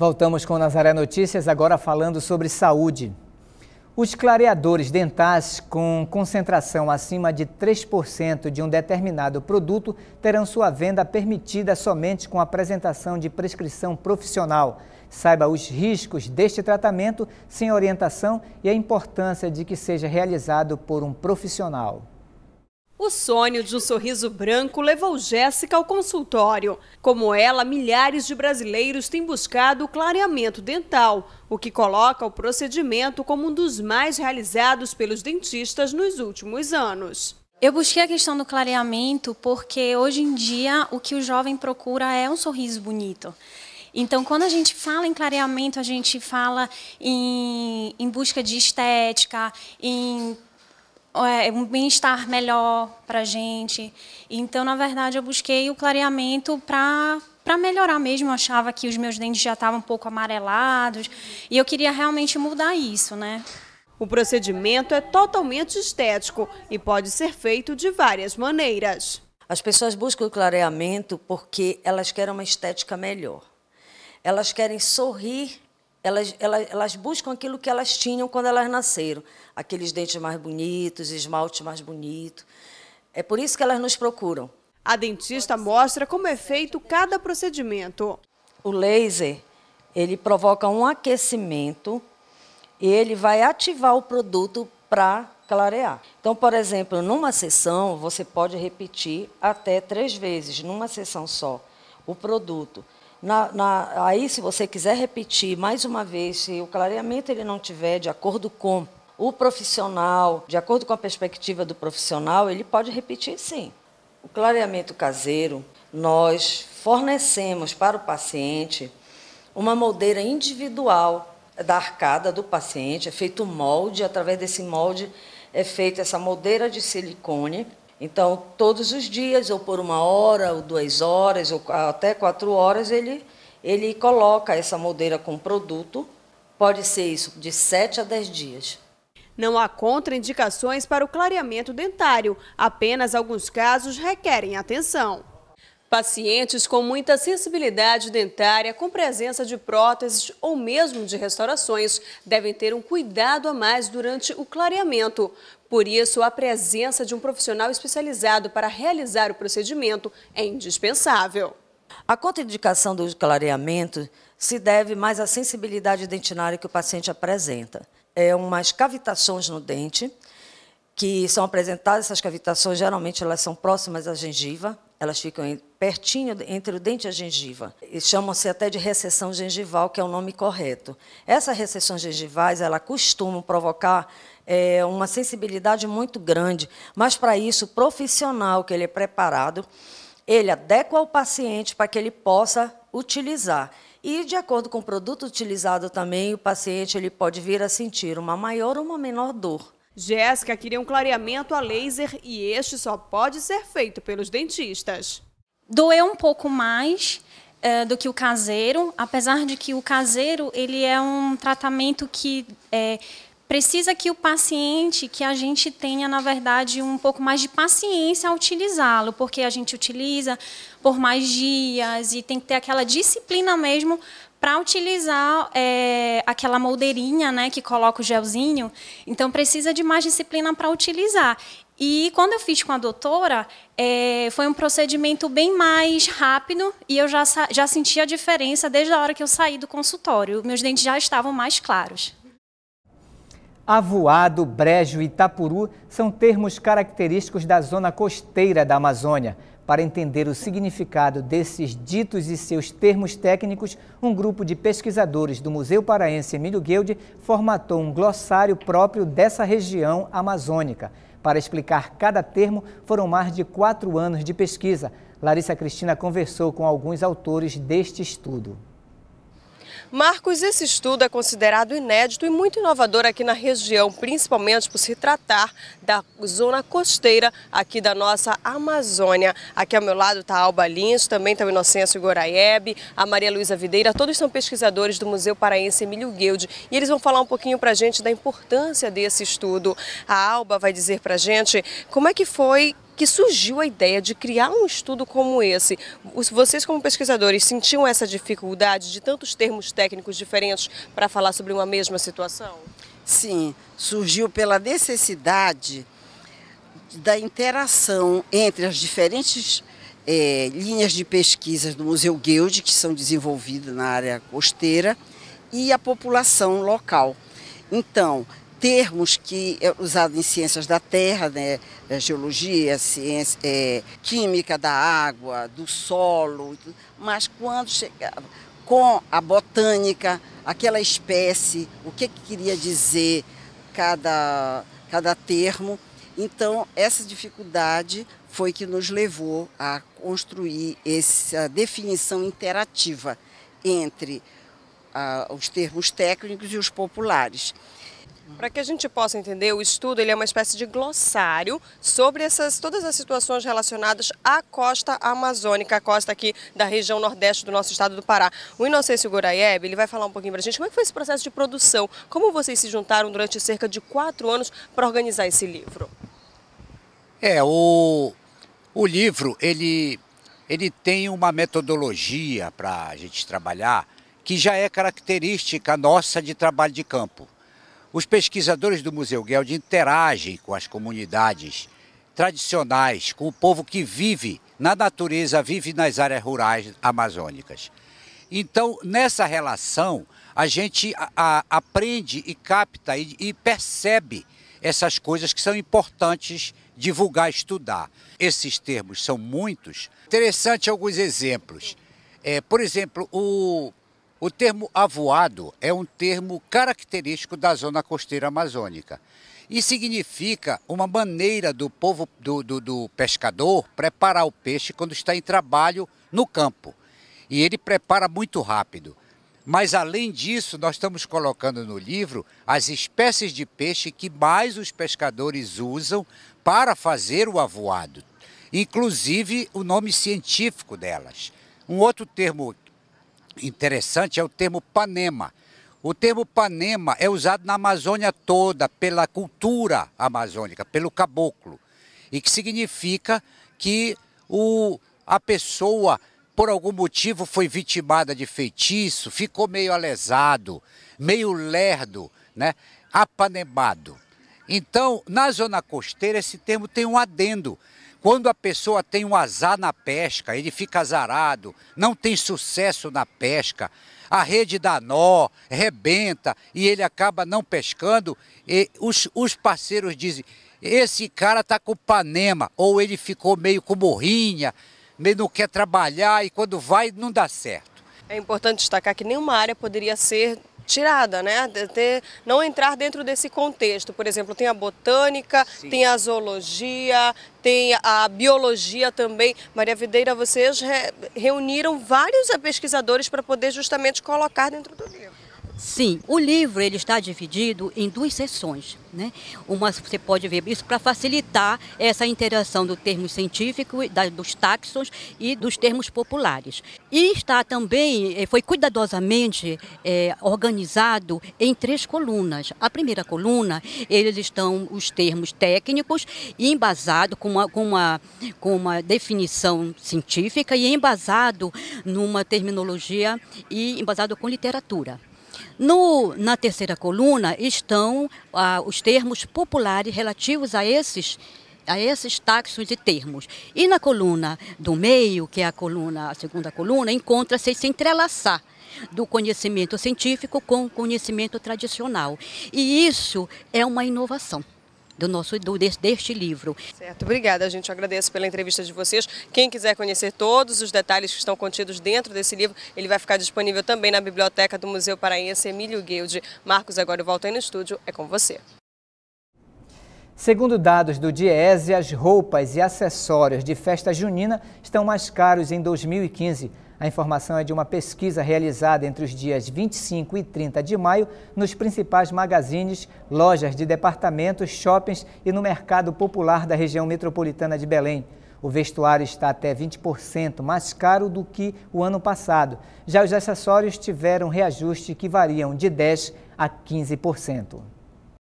Voltamos com Nazaré Notícias, agora falando sobre saúde. Os clareadores dentais com concentração acima de 3% de um determinado produto terão sua venda permitida somente com apresentação de prescrição profissional. Saiba os riscos deste tratamento sem orientação e a importância de que seja realizado por um profissional. O sonho de um sorriso branco levou Jéssica ao consultório. Como ela, milhares de brasileiros têm buscado o clareamento dental, o que coloca o procedimento como um dos mais realizados pelos dentistas nos últimos anos. Eu busquei a questão do clareamento porque hoje em dia o que o jovem procura é um sorriso bonito. Então, quando a gente fala em clareamento, a gente fala em, em busca de estética, em é, um bem-estar melhor para a gente. Então, na verdade, eu busquei o clareamento para para melhorar mesmo, eu achava que os meus dentes já estavam um pouco amarelados e eu queria realmente mudar isso, né? O procedimento é totalmente estético e pode ser feito de várias maneiras. As pessoas buscam o clareamento porque elas querem uma estética melhor. Elas querem sorrir elas, elas, elas, buscam aquilo que elas tinham quando elas nasceram, aqueles dentes mais bonitos, esmalte mais bonito. É por isso que elas nos procuram. A dentista mostra como é feito cada procedimento. O laser, ele provoca um aquecimento e ele vai ativar o produto para clarear. Então, por exemplo, numa sessão, você pode repetir até três vezes, numa sessão só, o produto. Na, na, aí, se você quiser repetir mais uma vez, se o clareamento ele não tiver de acordo com o profissional, de acordo com a perspectiva do profissional, ele pode repetir sim. O clareamento caseiro, nós fornecemos para o paciente uma moldeira individual da arcada do paciente, é feito um molde, através desse molde é feita essa moldeira de silicone então, todos os dias, ou por uma hora, ou duas horas, ou até quatro horas, ele, ele coloca essa moldeira com produto. Pode ser isso, de sete a dez dias. Não há contraindicações para o clareamento dentário, apenas alguns casos requerem atenção. Pacientes com muita sensibilidade dentária, com presença de próteses ou mesmo de restaurações, devem ter um cuidado a mais durante o clareamento, por isso, a presença de um profissional especializado para realizar o procedimento é indispensável. A contraindicação do clareamento se deve mais à sensibilidade dentinária que o paciente apresenta. É umas cavitações no dente, que são apresentadas, essas cavitações geralmente elas são próximas à gengiva, elas ficam pertinho entre o dente e a gengiva. E chamam-se até de recessão gengival, que é o nome correto. Essas recessões gengivais, ela costumam provocar é, uma sensibilidade muito grande, mas para isso o profissional que ele é preparado, ele adequa o paciente para que ele possa utilizar. E de acordo com o produto utilizado também, o paciente ele pode vir a sentir uma maior ou uma menor dor. Jéssica queria um clareamento a laser e este só pode ser feito pelos dentistas. Doeu um pouco mais uh, do que o caseiro, apesar de que o caseiro ele é um tratamento que é, precisa que o paciente, que a gente tenha, na verdade, um pouco mais de paciência ao utilizá-lo, porque a gente utiliza por mais dias e tem que ter aquela disciplina mesmo para utilizar é, aquela moldeirinha né, que coloca o gelzinho. Então, precisa de mais disciplina para utilizar. E quando eu fiz com a doutora, é, foi um procedimento bem mais rápido e eu já, já senti a diferença desde a hora que eu saí do consultório. Meus dentes já estavam mais claros. Avoado, brejo e tapuru são termos característicos da zona costeira da Amazônia. Para entender o significado desses ditos e seus termos técnicos, um grupo de pesquisadores do Museu Paraense Emílio Guilde formatou um glossário próprio dessa região amazônica. Para explicar cada termo, foram mais de quatro anos de pesquisa. Larissa Cristina conversou com alguns autores deste estudo. Marcos, esse estudo é considerado inédito e muito inovador aqui na região, principalmente por se tratar da zona costeira aqui da nossa Amazônia. Aqui ao meu lado está a Alba Lins, também está o Inocêncio Goraieb, a Maria Luísa Videira, todos são pesquisadores do Museu Paraense Emílio Guild e eles vão falar um pouquinho para a gente da importância desse estudo. A Alba vai dizer para a gente como é que foi que surgiu a ideia de criar um estudo como esse. Vocês, como pesquisadores, sentiam essa dificuldade de tantos termos técnicos diferentes para falar sobre uma mesma situação? Sim, surgiu pela necessidade da interação entre as diferentes é, linhas de pesquisas do Museu Guild, que são desenvolvidas na área costeira, e a população local. Então, termos que é usado em ciências da terra, né? É, geologia, ciência, é, química da água, do solo, mas quando chegava com a botânica, aquela espécie, o que, que queria dizer cada, cada termo. Então, essa dificuldade foi que nos levou a construir essa definição interativa entre ah, os termos técnicos e os populares. Para que a gente possa entender, o estudo ele é uma espécie de glossário sobre essas, todas as situações relacionadas à costa amazônica, a costa aqui da região nordeste do nosso estado do Pará. O Inocêncio Goraeb ele vai falar um pouquinho para a gente como é foi esse processo de produção, como vocês se juntaram durante cerca de quatro anos para organizar esse livro. É, o, o livro ele, ele tem uma metodologia para a gente trabalhar que já é característica nossa de trabalho de campo. Os pesquisadores do Museu Geld interagem com as comunidades tradicionais, com o povo que vive na natureza, vive nas áreas rurais amazônicas. Então, nessa relação, a gente a, a, aprende e capta e, e percebe essas coisas que são importantes divulgar, estudar. Esses termos são muitos. Interessante alguns exemplos. É, por exemplo, o o termo avoado é um termo característico da zona costeira amazônica e significa uma maneira do povo do, do, do, pescador preparar o peixe quando está em trabalho no campo. E ele prepara muito rápido. Mas além disso, nós estamos colocando no livro as espécies de peixe que mais os pescadores usam para fazer o avoado, inclusive o nome científico delas. Um outro termo interessante é o termo Panema. O termo Panema é usado na Amazônia toda pela cultura amazônica, pelo caboclo, e que significa que o, a pessoa, por algum motivo, foi vitimada de feitiço, ficou meio alesado, meio lerdo, né? apanemado. Então, na zona costeira, esse termo tem um adendo, quando a pessoa tem um azar na pesca, ele fica azarado, não tem sucesso na pesca, a rede dá nó, rebenta e ele acaba não pescando, e os, os parceiros dizem: esse cara está com panema, ou ele ficou meio com morrinha, meio não quer trabalhar e quando vai não dá certo. É importante destacar que nenhuma área poderia ser tirada, né? De, não entrar dentro desse contexto. Por exemplo, tem a botânica, Sim. tem a zoologia, tem a biologia também. Maria Videira, vocês re, reuniram vários pesquisadores para poder justamente colocar dentro do livro. Sim, o livro ele está dividido em duas seções. Né? Uma você pode ver isso para facilitar essa interação do termo científico, da, dos táxons e dos termos populares. E está também, eh, foi cuidadosamente é, organizado em três colunas. A primeira coluna, eles estão os termos técnicos embasado com uma, com uma, com uma definição científica e embasado numa terminologia e embasado com literatura. No, na terceira coluna estão ah, os termos populares relativos a esses a esses táxons e termos. E na coluna do meio, que é a coluna, a segunda coluna, encontra-se esse entrelaçar do conhecimento científico com o conhecimento tradicional. E isso é uma inovação do nosso do, deste, deste livro. Certo, obrigada. A gente agradece pela entrevista de vocês. Quem quiser conhecer todos os detalhes que estão contidos dentro desse livro, ele vai ficar disponível também na biblioteca do Museu Paraense Emílio Guild. Marcos, agora eu volto aí no estúdio. É com você. Segundo dados do Diese, as roupas e acessórios de festa junina estão mais caros em 2015. A informação é de uma pesquisa realizada entre os dias 25 e 30 de maio nos principais magazines, lojas de departamentos, shoppings e no mercado popular da região metropolitana de Belém. O vestuário está até 20% mais caro do que o ano passado. Já os acessórios tiveram reajuste que variam de 10% a 15%.